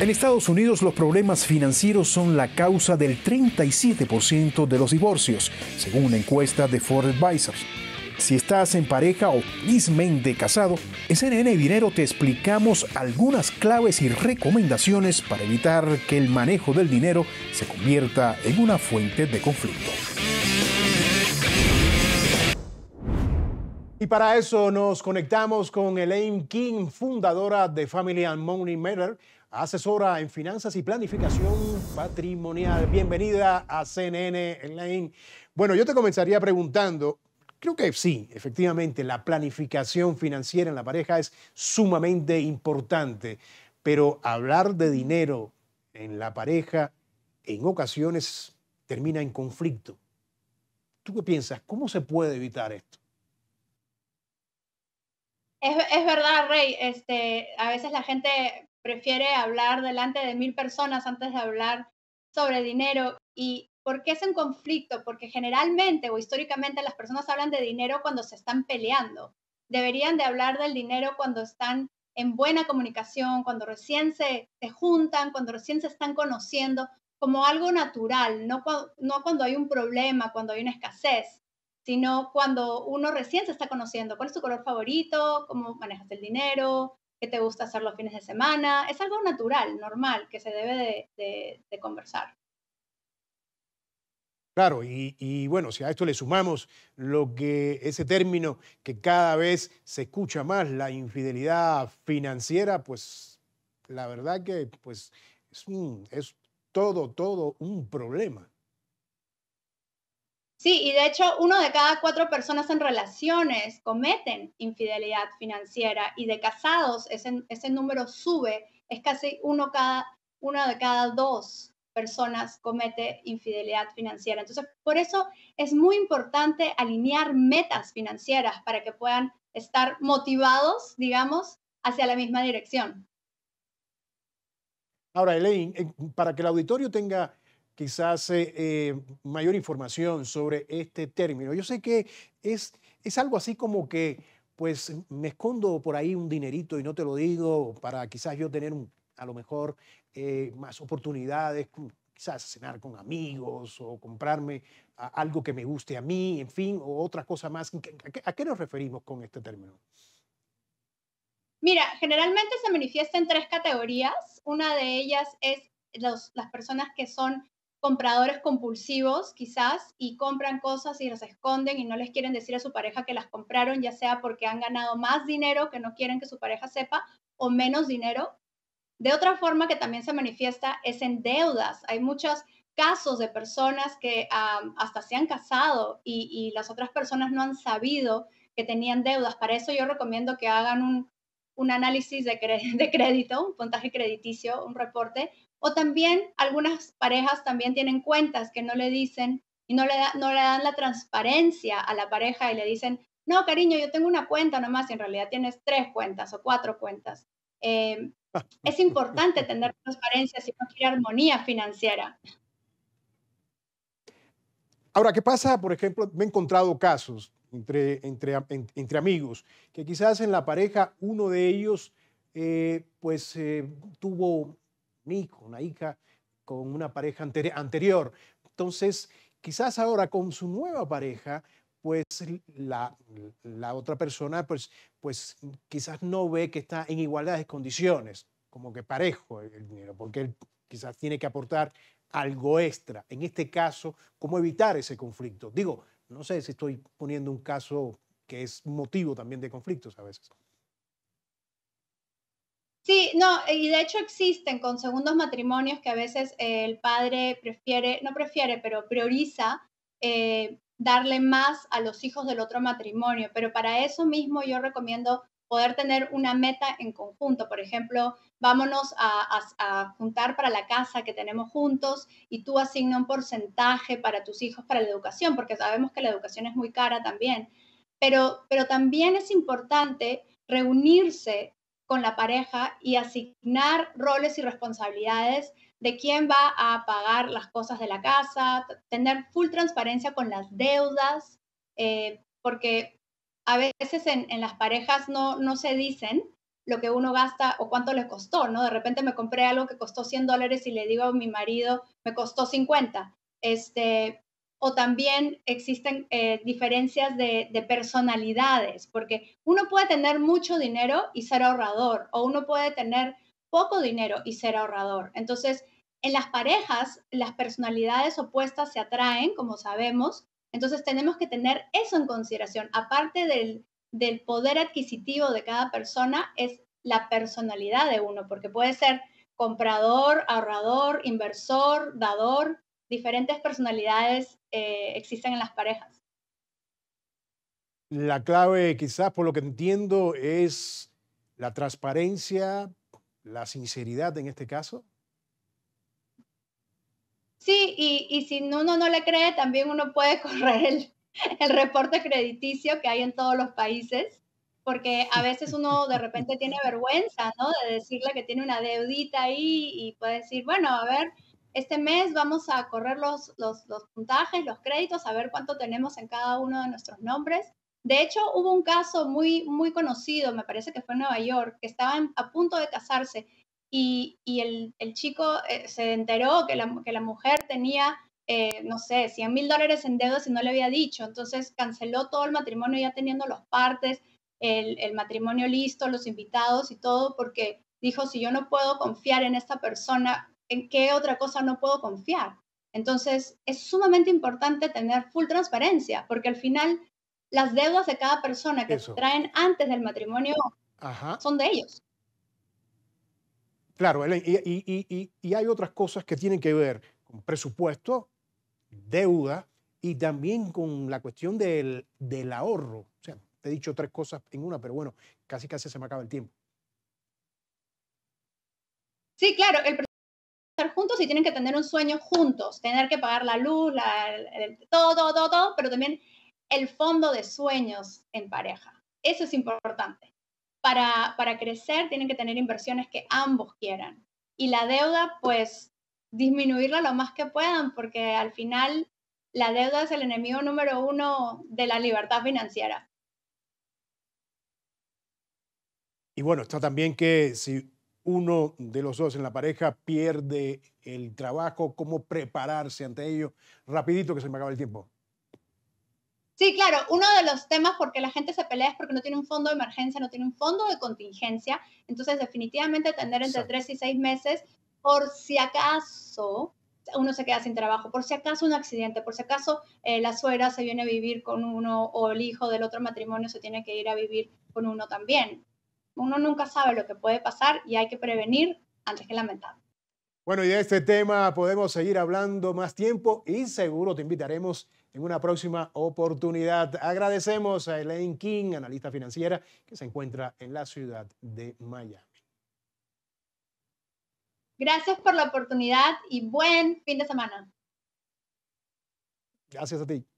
En Estados Unidos los problemas financieros son la causa del 37% de los divorcios, según una encuesta de Ford Advisors. Si estás en pareja o felizmente casado, en CNN Dinero te explicamos algunas claves y recomendaciones para evitar que el manejo del dinero se convierta en una fuente de conflicto. Y para eso nos conectamos con Elaine King, fundadora de Family and Money Matter, asesora en finanzas y planificación patrimonial. Bienvenida a CNN Online. Bueno, yo te comenzaría preguntando, creo que sí, efectivamente, la planificación financiera en la pareja es sumamente importante, pero hablar de dinero en la pareja en ocasiones termina en conflicto. ¿Tú qué piensas? ¿Cómo se puede evitar esto? Es, verdad, Rey. Este, a veces la gente prefiere hablar delante de mil personas antes de hablar sobre dinero. ¿Y por qué es un conflicto? Porque generalmente o históricamente las personas hablan de dinero cuando se están peleando. Deberían de hablar del dinero cuando están en buena comunicación, cuando recién se, se juntan, cuando recién se están conociendo, como algo natural, no, no cuando hay un problema, cuando hay una escasez sino cuando uno recién se está conociendo, cuál es tu color favorito, cómo manejas el dinero, qué te gusta hacer los fines de semana. Es algo natural, normal, que se debe de, conversar. Claro, y, bueno, si a esto le sumamos lo que ese término que cada vez se escucha más, la infidelidad financiera, pues la verdad que pues, es, es todo, todo un problema. Sí, y de hecho, uno de cada cuatro personas en relaciones cometen infidelidad financiera y de casados ese, ese número sube, es casi uno cada, una de cada dos personas comete infidelidad financiera. Entonces, por eso es muy importante alinear metas financieras para que puedan estar motivados, digamos, hacia la misma dirección. Ahora, Elaine, para que el auditorio tenga quizás eh, eh, mayor información sobre este término. Yo sé que es, es algo así como que, pues me escondo por ahí un dinerito y no te lo digo para quizás yo tener a lo mejor eh, más oportunidades, quizás cenar con amigos o comprarme algo que me guste a mí, en fin, o otra cosa más. ¿A qué nos referimos con este término? Mira, generalmente se manifiesta en tres categorías. Una de ellas es las personas que son compradores compulsivos quizás y compran cosas y las esconden y no les quieren decir a su pareja que las compraron, ya sea porque han ganado más dinero que no quieren que su pareja sepa o menos dinero. De otra forma que también se manifiesta es en deudas. Hay muchos casos de personas que hasta se han casado y, las otras personas no han sabido que tenían deudas. Para eso yo recomiendo que hagan un, análisis de, crédito, un puntaje crediticio, un reporte, o también algunas parejas también tienen cuentas que no le dicen y no le, no le dan la transparencia a la pareja y le dicen, no, cariño, yo tengo una cuenta nomás y en realidad tienes tres cuentas o cuatro cuentas. Eh, es importante tener transparencia si uno quiere armonía financiera. Ahora, ¿qué pasa? Por ejemplo, me he encontrado casos entre, entre, amigos que quizás en la pareja uno de ellos eh, pues eh, tuvo una hija con una pareja anterior. Entonces, quizás ahora con su nueva pareja, pues la, otra persona, pues, pues quizás no ve que está en igualdad de condiciones, como que parejo el dinero, porque él quizás tiene que aportar algo extra. En este caso, ¿cómo evitar ese conflicto? Digo, no sé si estoy poniendo un caso que es motivo también de conflictos a veces. Sí, no, y de hecho existen con segundos matrimonios que a veces el padre prefiere, no prefiere, pero prioriza eh, darle más a los hijos del otro matrimonio, pero para eso mismo yo recomiendo poder tener una meta en conjunto. Por ejemplo, vámonos a, juntar para la casa que tenemos juntos y tú asigna un porcentaje para tus hijos para la educación, porque sabemos que la educación es muy cara también. Pero, pero también es importante reunirse con la pareja y asignar roles y responsabilidades de quién va a pagar las cosas de la casa, tener full transparencia con las deudas, eh, porque a veces en, las parejas no, no se dicen lo que uno gasta o cuánto le costó, ¿no? De repente me compré algo que costó 100 dólares y le digo a mi marido, me costó 50. Este, o también existen eh, diferencias de, personalidades, porque uno puede tener mucho dinero y ser ahorrador, o uno puede tener poco dinero y ser ahorrador. Entonces, en las parejas, las personalidades opuestas se atraen, como sabemos, entonces tenemos que tener eso en consideración. Aparte del poder adquisitivo de cada persona, es la personalidad de uno, porque puede ser comprador, ahorrador, inversor, dador, diferentes personalidades eh, existen en las parejas. La clave, quizás por lo que entiendo, es la transparencia, la sinceridad en este caso. Sí, y, si uno no le cree, también uno puede correr el, el reporte crediticio que hay en todos los países, porque a veces uno de repente tiene vergüenza, ¿no? De decirle que tiene una deudita ahí y puede decir, bueno, a ver, este mes vamos a correr los, puntajes, los créditos, a ver cuánto tenemos en cada uno de nuestros nombres. De hecho, hubo un caso muy, muy conocido, me parece que fue en Nueva York, que estaban a punto de casarse y, el, chico eh, se enteró que la, que la mujer tenía, eh, no sé, 100 mil dólares en deudas y no le había dicho. Entonces canceló todo el matrimonio ya teniendo los partes, el, el matrimonio listo, los invitados y todo, porque dijo, si yo no puedo confiar en esta persona en qué otra cosa no puedo confiar. Entonces, es sumamente importante tener full transparencia, porque al final las deudas de cada persona que se traen antes del matrimonio son de ellos. Claro, y, hay otras cosas que tienen que ver con presupuesto, deuda y también con la cuestión del, ahorro. O sea, te he dicho tres cosas en una, pero bueno, casi casi se me acaba el tiempo. Sí, claro, el juntos y tienen que tener un sueño juntos, tener que pagar la luz, todo, todo, todo, pero también el fondo de sueños en pareja. Eso es importante. Para, para crecer tienen que tener inversiones que ambos quieran. Y la deuda, pues disminuirla lo más que puedan, porque al final la deuda es el enemigo número uno de la libertad financiera. Y bueno, está también que si uno de los dos en la pareja pierde el trabajo, cómo prepararse ante ello. Rapidito que se me acaba el tiempo. Sí, claro, uno de los temas porque la gente se pelea es porque no tiene un fondo de emergencia, no tiene un fondo de contingencia. Entonces, definitivamente tener entre tres y seis meses por si acaso uno se queda sin trabajo, por si acaso un accidente, por si acaso eh, la suegra se viene a vivir con uno o el hijo del otro matrimonio se tiene que ir a vivir con uno también uno nunca sabe lo que puede pasar y hay que prevenir antes que lamentar. Bueno, y de este tema podemos seguir hablando más tiempo y seguro te invitaremos en una próxima oportunidad. Agradecemos a Elaine King, analista financiera, que se encuentra en la ciudad de Miami. Gracias por la oportunidad y buen fin de semana. Gracias a ti.